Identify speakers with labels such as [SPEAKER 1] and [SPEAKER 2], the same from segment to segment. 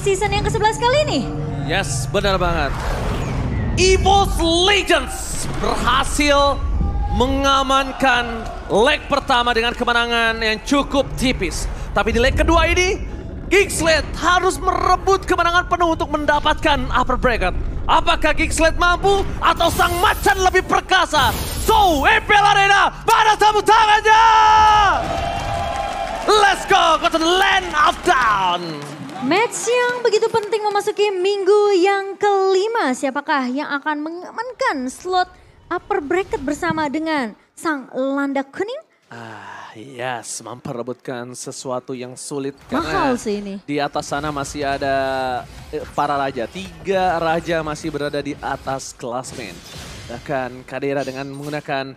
[SPEAKER 1] season yang ke-11 kali ini? Yes, benar banget. Evil Legends berhasil mengamankan leg pertama dengan kemenangan yang cukup tipis. Tapi di leg kedua ini, Gigsled harus merebut kemenangan penuh untuk mendapatkan upper bracket. Apakah Gigsled mampu atau sang macan lebih perkasa? So, EPL Arena pada tamu tangannya!
[SPEAKER 2] Let's go to the land of down! Match yang begitu penting memasuki minggu yang kelima. Siapakah yang akan mengamankan slot upper bracket bersama dengan sang landa kuning?
[SPEAKER 1] Ah, yes, memperebutkan sesuatu yang sulit Mahal sih ini. di atas sana masih ada eh, para raja. Tiga raja masih berada di atas klasmen. Bahkan Kadera dengan menggunakan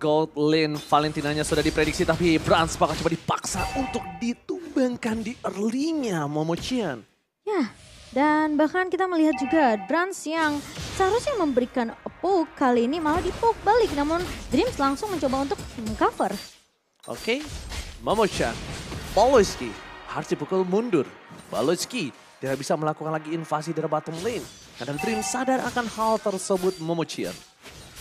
[SPEAKER 1] Gold Lane Valentinanya sudah diprediksi tapi Brans bakal coba dipaksa untuk ditutup dikembangkan di early-nya Momochian.
[SPEAKER 2] Ya, dan bahkan kita melihat juga Drans yang seharusnya memberikan poke kali ini malah dipoke balik. Namun Dreams langsung mencoba untuk cover.
[SPEAKER 1] Oke, okay. Momochian, harus dipukul mundur. Polowski tidak bisa melakukan lagi invasi dari bottom lane. Dan Dreams sadar akan hal tersebut Momochian.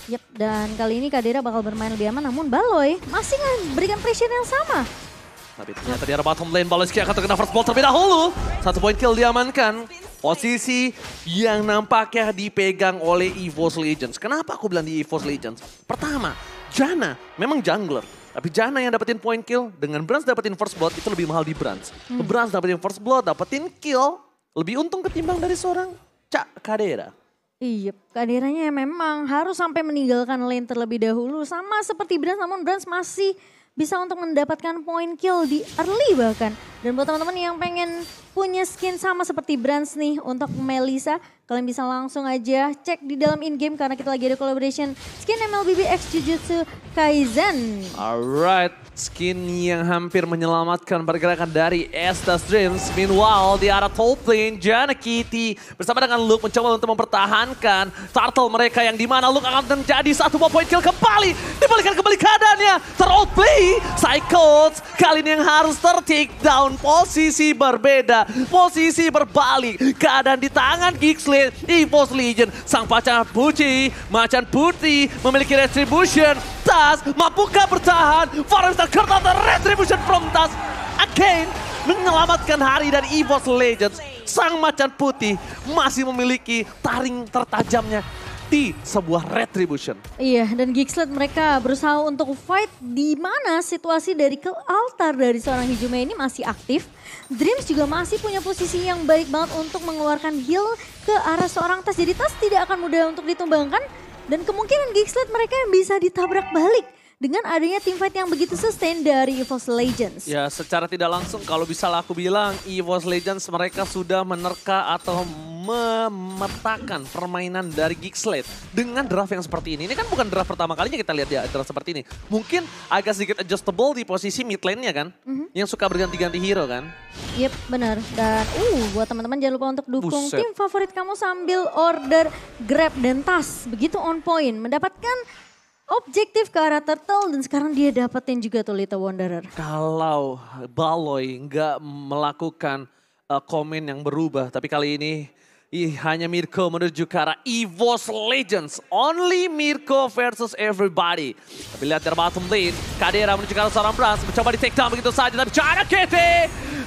[SPEAKER 2] Yap, dan kali ini Kadera bakal bermain lebih aman namun Baloy masih memberikan pressure yang sama.
[SPEAKER 1] Tapi ternyata di arah bottom lane, Baloski akan terkena first ball terlebih dahulu. Satu point kill diamankan. Posisi yang nampaknya dipegang oleh EVOS Legends. Kenapa aku bilang di EVOS Legends? Pertama, Jana memang jungler. Tapi Jana yang dapetin point kill dengan Brans dapetin first blood itu lebih mahal di Brans. Hmm. Brans dapetin first blood, dapetin kill lebih untung ketimbang dari seorang Cak Kadera.
[SPEAKER 2] Iya, Kaderanya memang harus sampai meninggalkan lane terlebih dahulu. Sama seperti Brans, namun Brans masih bisa untuk mendapatkan point kill di early bahkan. Dan buat teman-teman yang pengen punya skin sama seperti Brands nih untuk Melisa, kalian bisa langsung aja cek di dalam in-game karena kita lagi ada collaboration skin MLBB X Jujutsu Kaisen.
[SPEAKER 1] Alright, skin yang hampir menyelamatkan pergerakan dari Estas Dreams. Meanwhile, di arah top lane, Jana Kitty bersama dengan Luke mencoba untuk mempertahankan turtle mereka yang dimana Luke akan menjadi satu point kill kembali. Dibalikan kembali keadaannya, play, Cycles kali ini yang harus ter down dalam posisi berbeda, posisi berbalik. Keadaan di tangan Geekslade, EVOS Legion, sang pacar Puji, Macan Putih memiliki retribution. Tas mampukah bertahan? Farmstar Kertata retribution from Tas. Again, menyelamatkan hari dari EVOS Legends. Sang Macan Putih masih memiliki taring tertajamnya mengikuti sebuah retribution.
[SPEAKER 2] Iya, dan Geekslet mereka berusaha untuk fight di mana situasi dari ke altar dari seorang Hijume ini masih aktif. Dreams juga masih punya posisi yang baik banget untuk mengeluarkan heal ke arah seorang Tas. Jadi Tas tidak akan mudah untuk ditumbangkan dan kemungkinan Geekslet mereka yang bisa ditabrak balik dengan adanya tim fight yang begitu sustain dari EVOS Legends.
[SPEAKER 1] Ya, secara tidak langsung kalau bisa aku bilang EVOS Legends mereka sudah menerka atau memetakan permainan dari Geekslate dengan draft yang seperti ini. Ini kan bukan draft pertama kalinya kita lihat ya draft seperti ini. Mungkin agak sedikit adjustable di posisi mid lane-nya kan, mm-hmm. yang suka berganti-ganti hero kan.
[SPEAKER 2] Yep, benar. Dan uh, buat teman-teman jangan lupa untuk dukung Buset. tim favorit kamu sambil order Grab dan tas. Begitu on point, mendapatkan objektif ke arah Turtle dan sekarang dia dapetin juga tuh Little Wanderer.
[SPEAKER 1] Kalau Baloy nggak melakukan uh, komen yang berubah, tapi kali ini E hanya Mirko menuju ke arah EVOS Legends. Only Mirko versus everybody. Tapi lihat dari bottom lane, Kadera menuju ke arah seorang Brans. Mencoba di take down begitu saja, tapi cara KT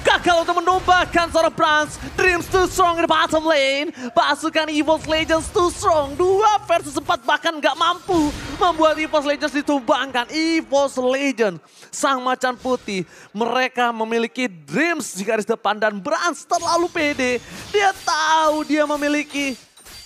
[SPEAKER 1] gagal untuk menumbangkan seorang Brans. Dreams too strong di bottom lane. Pasukan EVOS Legends too strong. Dua versus empat bahkan gak mampu membuat EVOS Legends ditumbangkan. EVOS Legends, sang macan putih. Mereka memiliki Dreams di garis depan dan Brans terlalu pede. Dia tahu dia dia memiliki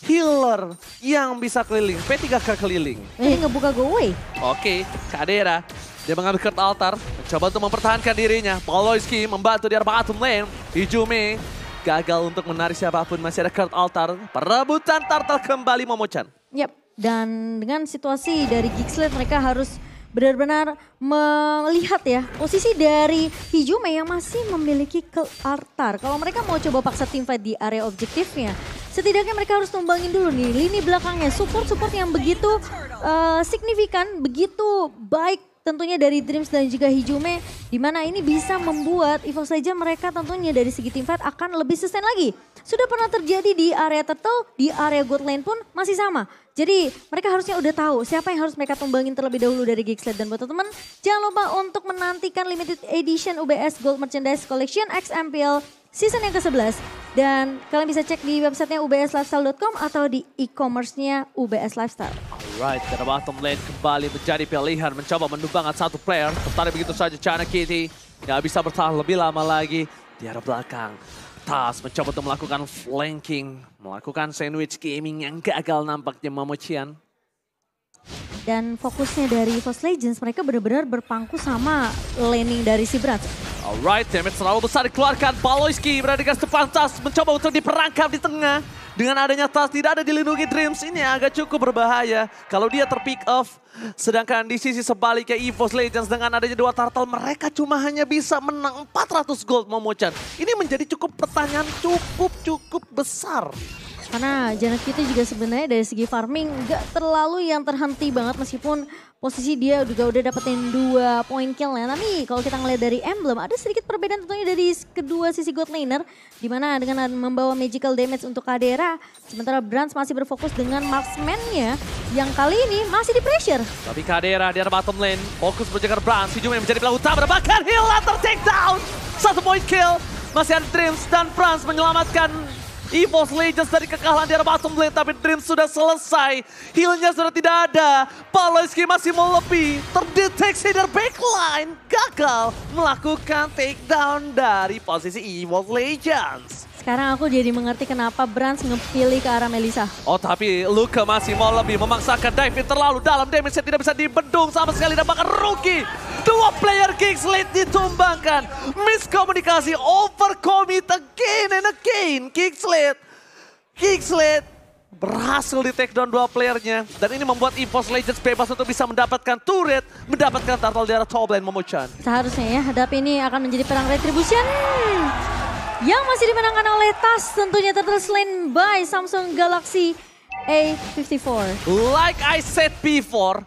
[SPEAKER 1] healer yang bisa keliling. P3K keliling.
[SPEAKER 2] Ini ngebuka go away.
[SPEAKER 1] Oke, Kak Dera. Dia mengambil kert altar. Mencoba untuk mempertahankan dirinya. Poloiski membantu di arah bottom lane. Hijumi gagal untuk menarik siapapun. Masih ada kert altar. Perebutan turtle kembali Momocan.
[SPEAKER 2] Yap, dan dengan situasi dari Geekslate mereka harus benar-benar melihat ya posisi dari Hijume yang masih memiliki ke altar. Kalau mereka mau coba paksa tim fight di area objektifnya, setidaknya mereka harus tumbangin dulu nih lini belakangnya. Support-support yang begitu uh, signifikan, begitu baik tentunya dari Dreams dan juga Hijume di mana ini bisa membuat Evo saja mereka tentunya dari segi tim fight akan lebih sustain lagi. Sudah pernah terjadi di area turtle, di area god lane pun masih sama. Jadi mereka harusnya udah tahu siapa yang harus mereka tumbangin terlebih dahulu dari Geekslet. Dan buat teman-teman jangan lupa untuk menantikan limited edition UBS Gold Merchandise Collection XMPL season yang ke-11. Dan kalian bisa cek di websitenya ubslifestyle.com atau di e-commerce-nya UBS Lifestyle.
[SPEAKER 1] Alright, karena bottom lane kembali menjadi pilihan mencoba menumbangkan satu player. Tertarik begitu saja Chana Kitty. Gak bisa bertahan lebih lama lagi di arah belakang tas mencoba untuk melakukan flanking, melakukan sandwich gaming yang gagal nampaknya Mamochian
[SPEAKER 2] dan fokusnya dari First Legends mereka benar-benar berpangku sama laning dari si Brat.
[SPEAKER 1] Alright, damage terlalu besar dikeluarkan. Baloiski berada di depan Tas mencoba untuk diperangkap di tengah. Dengan adanya Tas tidak ada dilindungi Dreams ini agak cukup berbahaya. Kalau dia terpick off, sedangkan di sisi sebaliknya EVOS Legends dengan adanya dua turtle mereka cuma hanya bisa menang 400 gold Momochan. Ini menjadi cukup pertanyaan
[SPEAKER 2] cukup-cukup besar. Karena Janet kita juga sebenarnya dari segi farming gak terlalu yang terhenti banget meskipun posisi dia juga udah dapetin dua point kill ya. Tapi kalau kita ngeliat dari emblem ada sedikit perbedaan tentunya dari kedua sisi God Laner dimana dengan membawa magical damage untuk Kadera sementara Brands masih berfokus dengan marksman-nya yang kali ini masih di pressure.
[SPEAKER 1] Tapi Kadera di arah bottom lane fokus berjaga Brands hijau yang menjadi pelaku utama bahkan Hill atau take down satu point kill masih ada Dreams dan brans menyelamatkan EVOS Legends dari kekalahan di arah bottom lane. Tapi Dream sudah selesai. Healnya sudah tidak ada. Paloiski masih mau lebih. Terdeteksi dari backline.
[SPEAKER 2] Gagal
[SPEAKER 1] melakukan takedown
[SPEAKER 2] dari posisi EVOS Legends. Sekarang aku jadi mengerti kenapa Brans ngepilih ke arah Melisa.
[SPEAKER 1] Oh tapi Luka masih mau lebih memaksakan david terlalu dalam. Damage tidak bisa dibendung sama sekali dan bahkan rugi. Dua player lead ditumbangkan. Miskomunikasi overcommit again and again. lead Kings lead berhasil di take down dua playernya. Dan ini membuat Impost Legends bebas untuk bisa mendapatkan turret, mendapatkan turtle di arah top lane Momochan.
[SPEAKER 2] Seharusnya ya, hadap ini akan menjadi perang retribution yang masih dimenangkan oleh Tas tentunya lain by Samsung Galaxy A54. Like I said before,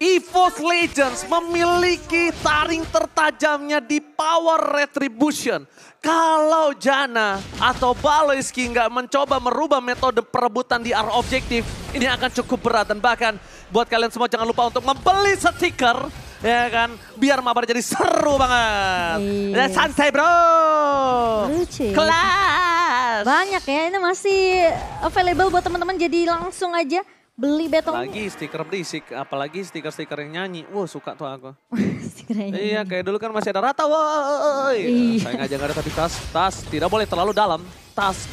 [SPEAKER 2] EVOS Legends memiliki
[SPEAKER 1] taring tertajamnya di power retribution. Kalau Jana atau Baloiski nggak mencoba merubah metode perebutan di arah objektif, ini akan cukup berat. Dan bahkan buat kalian semua jangan lupa untuk membeli stiker ya kan biar mabar jadi seru banget iya. Ya, santai bro lucu ya. kelas
[SPEAKER 2] banyak ya ini masih available buat teman-teman jadi langsung aja beli betong. Lagi
[SPEAKER 1] stiker berisik, apalagi stiker-stiker yang nyanyi. Wah suka tuh aku. iya kayak dulu kan masih ada rata, woi. Iya. ngajak aja ada tapi tas, tas tidak boleh terlalu dalam. Tas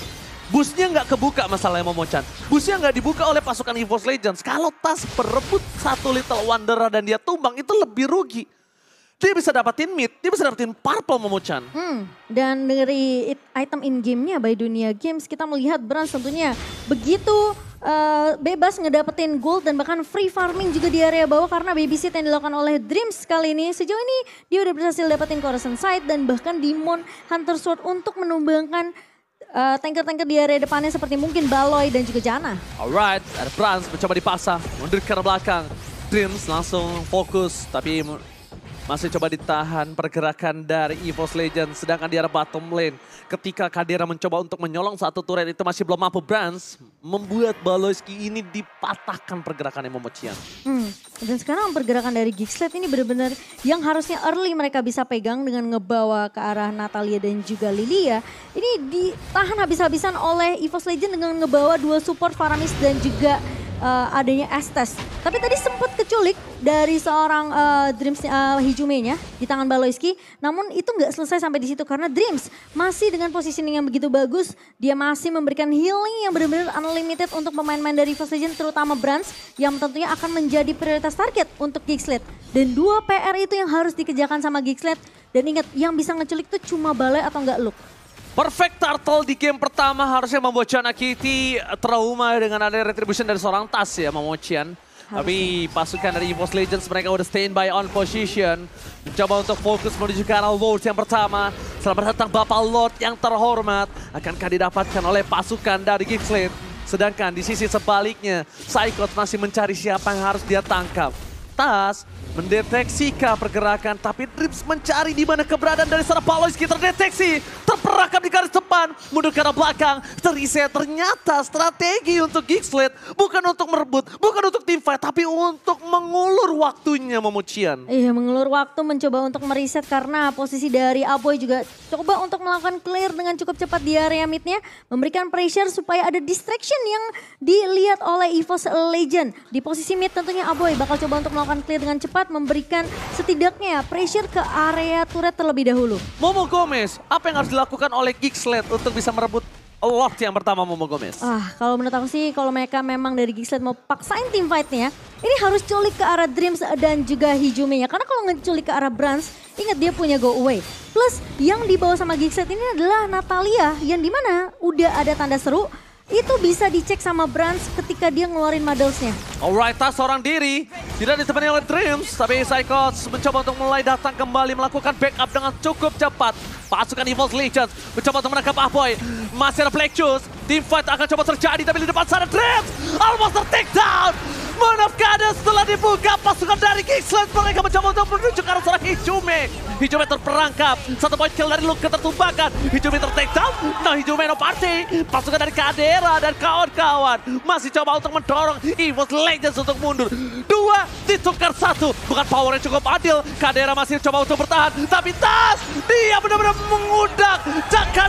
[SPEAKER 1] Busnya nggak kebuka masalahnya momochan. Busnya nggak dibuka oleh pasukan EVOS Legends. Kalau Tas berebut satu Little Wanderer dan dia tumbang itu lebih rugi. Dia bisa dapatin mid, dia bisa dapetin purple momochan.
[SPEAKER 2] Hmm, dan dari item in gamenya by Dunia Games kita melihat Brans tentunya begitu Uh, bebas ngedapetin gold dan bahkan free farming juga di area bawah karena babysit yang dilakukan oleh Dreams kali ini. Sejauh ini dia udah berhasil dapetin Coruscant Sight dan bahkan Demon Hunter Sword untuk menumbangkan uh, tanker-tanker di area depannya seperti mungkin Baloy dan juga Jana.
[SPEAKER 1] Alright, ada Franz mencoba dipasang mundur ke belakang. Dreams langsung fokus, tapi masih coba ditahan pergerakan dari EVOS Legend. Sedangkan di arah bottom lane. Ketika Kadera mencoba untuk menyolong satu turret itu masih belum mampu. Brans membuat Baloiski ini dipatahkan pergerakannya Momocian.
[SPEAKER 2] Hmm. Dan sekarang pergerakan dari Gixlet ini benar-benar yang harusnya early mereka bisa pegang dengan ngebawa ke arah Natalia dan juga Lilia. Ini ditahan habis-habisan oleh EVOS Legend dengan ngebawa dua support Faramis dan juga uh, adanya Estes. Tapi tadi sempat keculik dari seorang uh, Dreams uh, Hijumenya di tangan Baloiski. Namun itu nggak selesai sampai di situ karena Dreams masih dengan posisi yang begitu bagus. Dia masih memberikan healing yang benar-benar unlimited untuk pemain-pemain dari First Legend terutama Brands yang tentunya akan menjadi prioritas target untuk Gixlet. Dan dua PR itu yang harus dikerjakan sama Gixlet. Dan ingat yang bisa ngeculik itu cuma balai atau enggak look.
[SPEAKER 1] Perfect turtle di game pertama harusnya membuat Chana Kitty eh, trauma dengan ada retribution dari seorang tas ya Mamochian. Tapi pasukan dari Evos Legends mereka udah standby on position. Mencoba untuk fokus menuju ke arah Wolves yang pertama. Selamat datang Bapak Lord yang terhormat. Akankah didapatkan oleh pasukan dari Gixlet? Sedangkan di sisi sebaliknya, Psychot masih mencari siapa yang harus dia tangkap atas, mendeteksi kah pergerakan, tapi Drips mencari di mana keberadaan dari seorang Paloiski terdeteksi, terperangkap di garis depan, mundur ke arah belakang, Terisi ternyata strategi untuk Gixlet bukan untuk merebut, bukan untuk tim tapi untuk mengulur waktunya Momochian.
[SPEAKER 2] Iya, mengulur waktu mencoba untuk meriset karena posisi dari Aboy juga Coba untuk melakukan clear dengan cukup cepat di area midnya, memberikan pressure supaya ada distraction yang dilihat oleh EVOS Legend. Di posisi mid tentunya Aboy bakal coba untuk melakukan clear dengan cepat, memberikan setidaknya pressure ke area turret terlebih dahulu.
[SPEAKER 1] Momo Gomez, apa yang harus dilakukan oleh Geekslet untuk bisa merebut Lord yang pertama mau Gomez?
[SPEAKER 2] Ah, kalau menurut aku sih kalau mereka memang dari Gigslet mau paksain tim fightnya, ini harus culik ke arah Dreams dan juga Hijumi ya. Karena kalau ngeculik ke arah Brans, ingat dia punya go away. Plus yang dibawa sama Gigslet ini adalah Natalia yang dimana udah ada tanda seru itu bisa dicek sama Brans ketika dia ngeluarin medals-nya.
[SPEAKER 1] Alright, Tas seorang diri. Tidak ditemani oleh Dreams. Tapi Psychos mencoba untuk mulai datang kembali. Melakukan backup dengan cukup cepat. Pasukan Evil Legends mencoba untuk menangkap Ahboy masih ada Black Juice. Team fight akan coba terjadi tapi di depan sana drift Almost ter of Goddess setelah dibuka pasukan dari Kingsland. Mereka mencoba untuk menuju ke arah sana Hijume. Hijume terperangkap. Satu point kill dari Luke tertumpahkan. Hijume ter down. Nah Hijume no party. Pasukan dari Kadera dan kawan-kawan. Masih coba untuk mendorong Evil Legends untuk mundur. Dua ditukar satu. Bukan power yang cukup adil. Kadera masih coba untuk bertahan. Tapi Tas, dia benar-benar mengudak.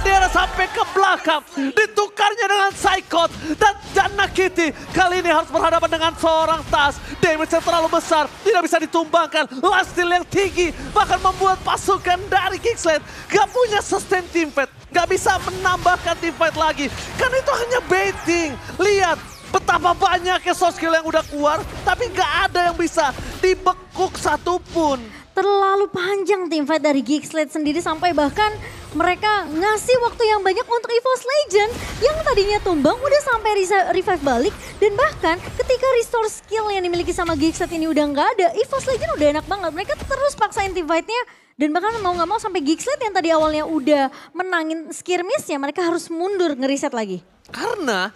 [SPEAKER 1] Kadera sampai ke belakang. Ditukarnya dengan Saikot. Dan dan Kitty kali ini harus berhadapan dengan seorang Tas. Damage yang terlalu besar. Tidak bisa ditumbangkan. Last yang tinggi. Bahkan membuat pasukan dari Kingsland. Gak punya sustain team fight. Gak bisa menambahkan team fight lagi. karena itu hanya baiting. Lihat Betapa banyaknya soft skill yang udah
[SPEAKER 2] keluar, tapi gak ada yang bisa dibekuk satupun. Terlalu panjang tim fight dari Geekslate sendiri sampai bahkan mereka ngasih waktu yang banyak untuk EVOS Legend yang tadinya tumbang udah sampai revive balik dan bahkan ketika resource skill yang dimiliki sama Gigset ini udah nggak ada, EVOS Legend udah enak banget. Mereka terus paksain fight nya dan bahkan mau nggak mau sampai Gigset yang tadi awalnya udah menangin skirmish-nya mereka harus mundur ngeriset lagi. Karena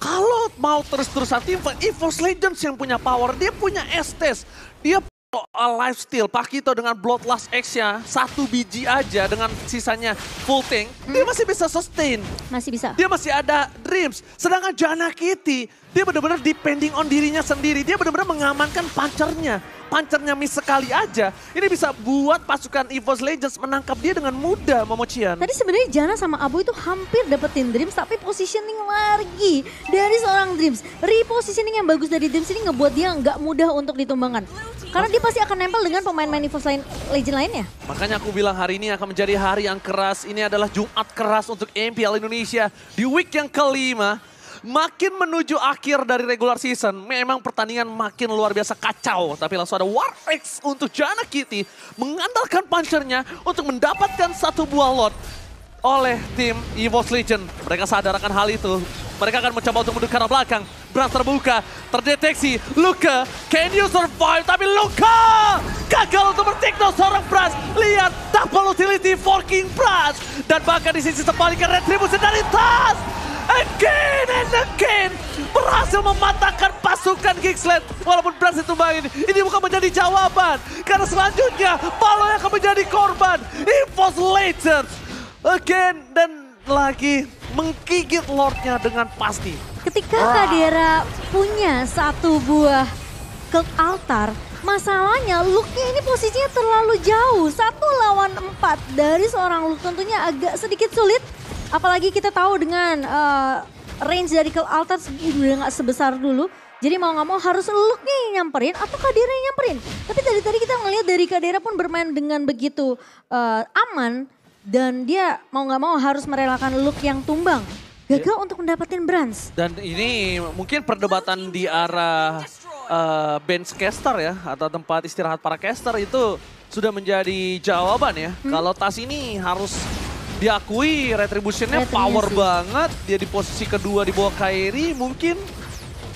[SPEAKER 2] kalau mau terus-terusan teamfight, EVOS Legends
[SPEAKER 1] yang punya power, dia punya Estes. Dia soal lifesteal, Pakito dengan Bloodlust X-nya satu biji aja dengan sisanya full tank, hmm. dia masih bisa sustain. Masih bisa. Dia masih ada dreams. Sedangkan Jana Kitty, dia benar-benar depending on dirinya sendiri. Dia benar-benar mengamankan pancernya. Pancernya miss sekali aja, ini bisa buat pasukan EVOS Legends menangkap dia dengan mudah, Momochian. Tadi
[SPEAKER 2] sebenarnya Jana sama Abu itu hampir dapetin Dreams, tapi positioning lagi dari seorang Dreams. Repositioning yang bagus dari Dreams ini ngebuat dia nggak mudah untuk ditumbangkan. Karena dia pasti akan nempel dengan pemain EVOS lain, Legend lainnya.
[SPEAKER 1] Makanya aku bilang hari ini akan menjadi hari yang keras. Ini adalah Jumat keras untuk MPL Indonesia. Di week yang kelima, makin menuju akhir dari regular season. Memang pertandingan makin luar biasa kacau. Tapi langsung ada War X untuk Jana Kitty. Mengandalkan punchernya untuk mendapatkan satu buah lot oleh tim EVOS Legion. Mereka sadar akan hal itu. Mereka akan mencoba untuk mundur ke arah belakang. Brass terbuka, terdeteksi. Luka, can you survive? Tapi Luka gagal untuk bertikno seorang Brass. Lihat double utility forking King Dan bahkan di sisi sebaliknya retribusi dari Tas. Again and again berhasil mematahkan pasukan Kingsland walaupun itu main, Ini bukan menjadi jawaban karena selanjutnya Palo yang akan menjadi korban. EVOS Legends again dan lagi menggigit Lordnya dengan pasti.
[SPEAKER 2] Ketika Wah. Kadera punya satu buah ke altar, masalahnya looknya ini posisinya terlalu jauh. Satu lawan empat dari seorang look tentunya agak sedikit sulit. Apalagi kita tahu dengan uh, range dari ke altar sudah nggak sebesar dulu. Jadi mau nggak mau harus looknya yang nyamperin atau Kadera yang nyamperin. Tapi dari tadi kita melihat dari Kadera pun bermain dengan begitu uh, aman dan dia mau nggak mau harus merelakan look yang tumbang. Gagal yeah. untuk mendapatkan brands
[SPEAKER 1] Dan ini mungkin perdebatan di arah uh, bench caster ya atau tempat istirahat para caster itu sudah menjadi jawaban ya. Hmm? Kalau tas ini harus diakui retributionnya power banget. Dia di posisi kedua di bawah Kairi mungkin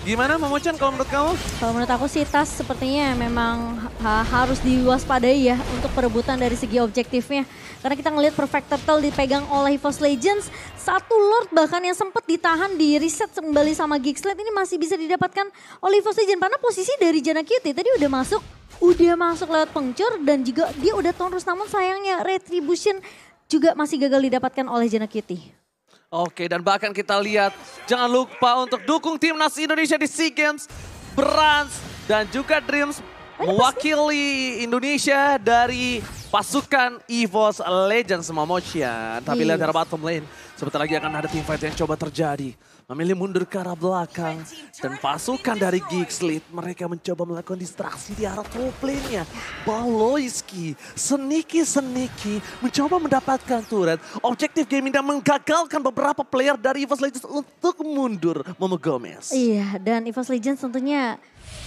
[SPEAKER 1] Gimana Mama Chan kalau menurut kamu?
[SPEAKER 2] Kalau menurut aku sih tas sepertinya memang ha harus diwaspadai ya untuk perebutan dari segi objektifnya. Karena kita ngelihat Perfect Turtle dipegang oleh EVOS Legends. Satu Lord bahkan yang sempat ditahan di reset kembali sama Geekslate ini masih bisa didapatkan oleh EVOS Legends. Karena posisi dari Jana Cutie tadi udah masuk, udah masuk lewat pengcur dan juga dia udah terus Namun sayangnya Retribution juga masih gagal didapatkan oleh Jana Cutie.
[SPEAKER 1] Oke, dan bahkan kita lihat, jangan lupa untuk dukung timnas Indonesia di SEA Games, Brans, dan juga Dreams mewakili Indonesia dari pasukan EVOS Legends Mamochian. Ya, tapi lihat dari bottom lane, sebentar lagi akan ada teamfight yang coba terjadi memilih mundur ke arah belakang. Dan pasukan dari Lead, mereka mencoba melakukan distraksi di arah top lane-nya. Baloiski, seniki-seniki, mencoba mendapatkan turret. Objektif gaming dan menggagalkan beberapa player dari EVOS Legends untuk mundur, Momo Gomez.
[SPEAKER 2] Iya, dan EVOS Legends tentunya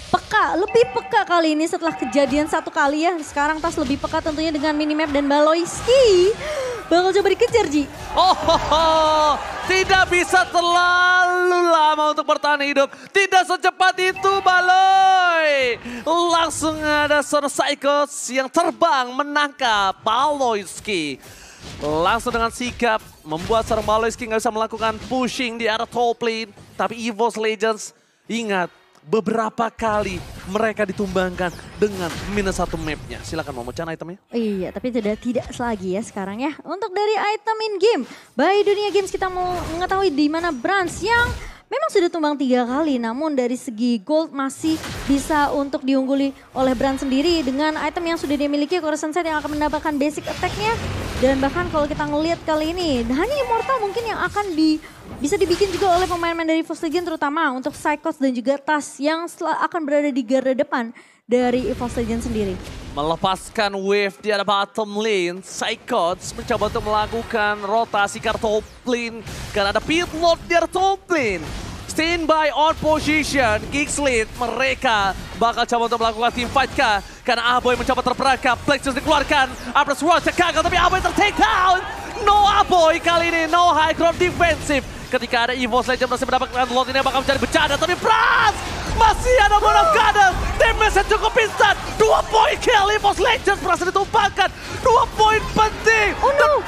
[SPEAKER 2] peka, lebih peka kali ini setelah kejadian satu kali ya. Sekarang Tas lebih peka tentunya dengan minimap dan Baloiski. Bakal coba dikejar Ji. Oh, ho, ho.
[SPEAKER 1] tidak bisa terlalu lama untuk bertahan hidup. Tidak secepat itu Baloi. Langsung ada Son yang terbang menangkap Baloiski. Langsung dengan sikap membuat seorang Baloiski nggak bisa melakukan pushing di arah top lane. Tapi EVOS Legends ingat beberapa kali mereka ditumbangkan dengan minus satu mapnya. Silakan mau mecan itemnya.
[SPEAKER 2] Iya, tapi sudah tidak lagi ya sekarang ya. Untuk dari item in game, by dunia games kita mau mengetahui di mana Brands yang memang sudah tumbang tiga kali, namun dari segi gold masih bisa untuk diungguli oleh Brand sendiri dengan item yang sudah dia miliki, Coruscant Set yang akan mendapatkan basic attack-nya. Dan bahkan kalau kita ngelihat kali ini, hanya Immortal mungkin yang akan di bisa dibikin juga oleh pemain-pemain dari Evos Legion terutama untuk Psychos dan juga Tas yang akan berada di garda depan dari Evos Legion sendiri.
[SPEAKER 1] Melepaskan wave di arah bottom lane, Psychos mencoba untuk melakukan rotasi kartu top lane karena ada pitlot di arah top lane. Standby on position, Kickslid mereka bakal coba untuk melakukan team fight kah? Karena Aboy mencoba terperangkap, Plexus dikeluarkan, Abra Swatch gagal tapi Aboy tertake down. No Aboy kali ini, no high ground defensive. Ketika ada Evo Legend masih mendapatkan lot ini bakal mencari bencana. Tapi Pras masih ada Monarch Garden. Damage yang cukup instan. Dua poin kill Evo Legend berhasil ditumpangkan. Dua poin penting. Oh, no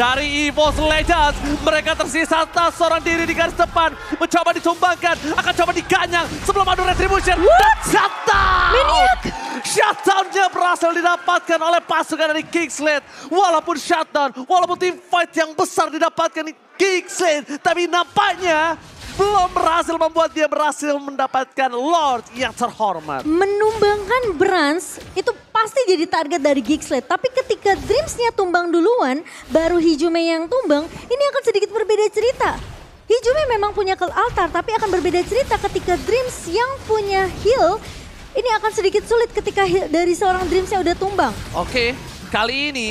[SPEAKER 1] dari Evo Legends. Mereka tersisa tas seorang diri di garis depan. Mencoba disumbangkan, akan coba diganyang sebelum adu retribution. What? Dan shutdown! Maniac! Shutdownnya berhasil didapatkan oleh pasukan dari Kingslade. Walaupun shutdown, walaupun team fight yang besar didapatkan di Kingslade. Tapi nampaknya belum berhasil membuat dia berhasil mendapatkan Lord yang terhormat.
[SPEAKER 2] Menumbangkan Brans itu pasti jadi target dari Gixlet. Tapi ketika Dreamsnya tumbang duluan, baru Hijume yang tumbang, ini akan sedikit berbeda cerita. Hijume memang punya ke altar, tapi akan berbeda cerita ketika Dreams yang punya heal, ini akan sedikit sulit ketika dari seorang Dreams yang udah tumbang.
[SPEAKER 1] Oke, kali ini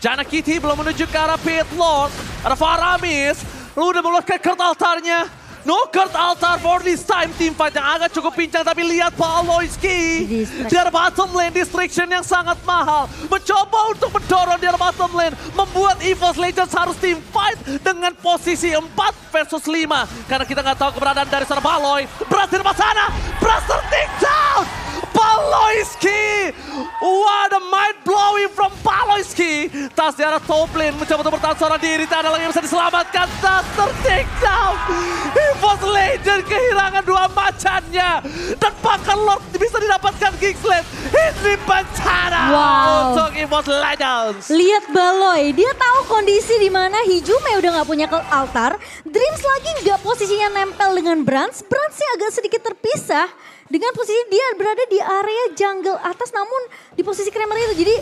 [SPEAKER 1] Janakiti belum menuju ke arah Pit Lord. Ada Faramis, Lu udah meloloskan card altarnya. No card altar for this time team fight yang agak cukup pincang tapi lihat Paloiski dari bottom lane distraction yang sangat mahal mencoba untuk mendorong dari bottom lane membuat EVOS Legends harus team fight dengan posisi 4 versus 5 karena kita nggak tahu keberadaan dari Sarbaloy berhasil dari sana Bras down Paloiski! What a mind blowing from Paloiski! Tas di arah Toplin mencoba untuk bertahan seorang diri. Tak ada lagi yang bisa diselamatkan. Tas tertakedown. Evos Legend kehilangan
[SPEAKER 2] dua macannya. Dan pakan Lord bisa didapatkan Kingslet. Ini bencana wow. untuk Evos Legends. Lihat Baloy. Dia tahu kondisi di mana Hijume udah nggak punya ke altar. Dreams lagi nggak posisinya nempel dengan Brands. Brandsnya agak sedikit terpisah dengan posisi dia berada di area jungle atas namun di posisi Kramer itu. Jadi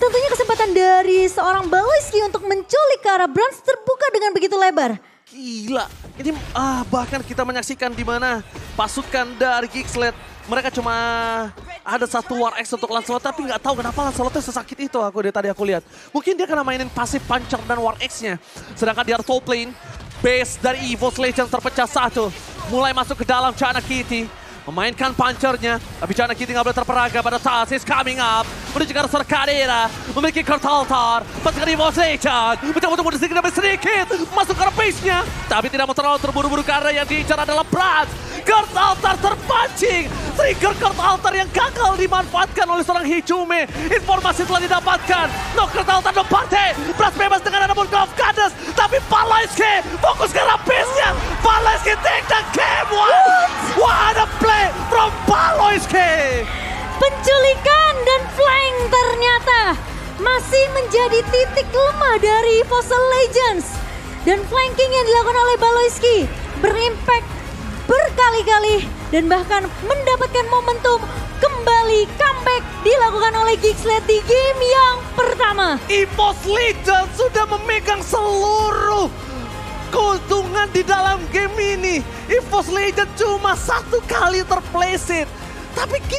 [SPEAKER 2] tentunya kesempatan dari seorang Baloiski untuk menculik ke arah Brans terbuka dengan begitu lebar. Gila, ini
[SPEAKER 1] ah bahkan kita menyaksikan di mana pasukan dari Gixlet mereka cuma ada satu War X untuk Lancelot, tapi nggak tahu kenapa Lancelotnya sesakit itu aku dari tadi aku lihat. Mungkin dia karena mainin pasif pancar dan War X-nya. Sedangkan di Arthur Plane, base dari Evos Legend terpecah satu. Mulai masuk ke dalam Chana Kitty memainkan pancernya, Tapi Kitty nggak boleh terperaga pada saat is coming up. Menuju ke arah memiliki Kurt Altar. Pasukan Emotion, mencoba untuk sedikit demi sedikit. Masuk ke nya tapi tidak mau terlalu terburu-buru karena yang diincar adalah Brad. Kurt Altar terpancing. Trigger Kurt Altar yang gagal dimanfaatkan oleh seorang Hijume. Informasi telah didapatkan. No Kurt Altar no parte. Brad bebas dengan adapun Golf Goddess.
[SPEAKER 2] menjadi titik lemah dari Fossil Legends. Dan flanking yang dilakukan oleh Baloiski berimpact berkali-kali dan bahkan mendapatkan momentum kembali comeback dilakukan oleh Gixlet di game yang pertama. Evos Legends sudah memegang
[SPEAKER 1] seluruh keuntungan di dalam game ini. Evos Legends cuma satu kali terpleset. Tapi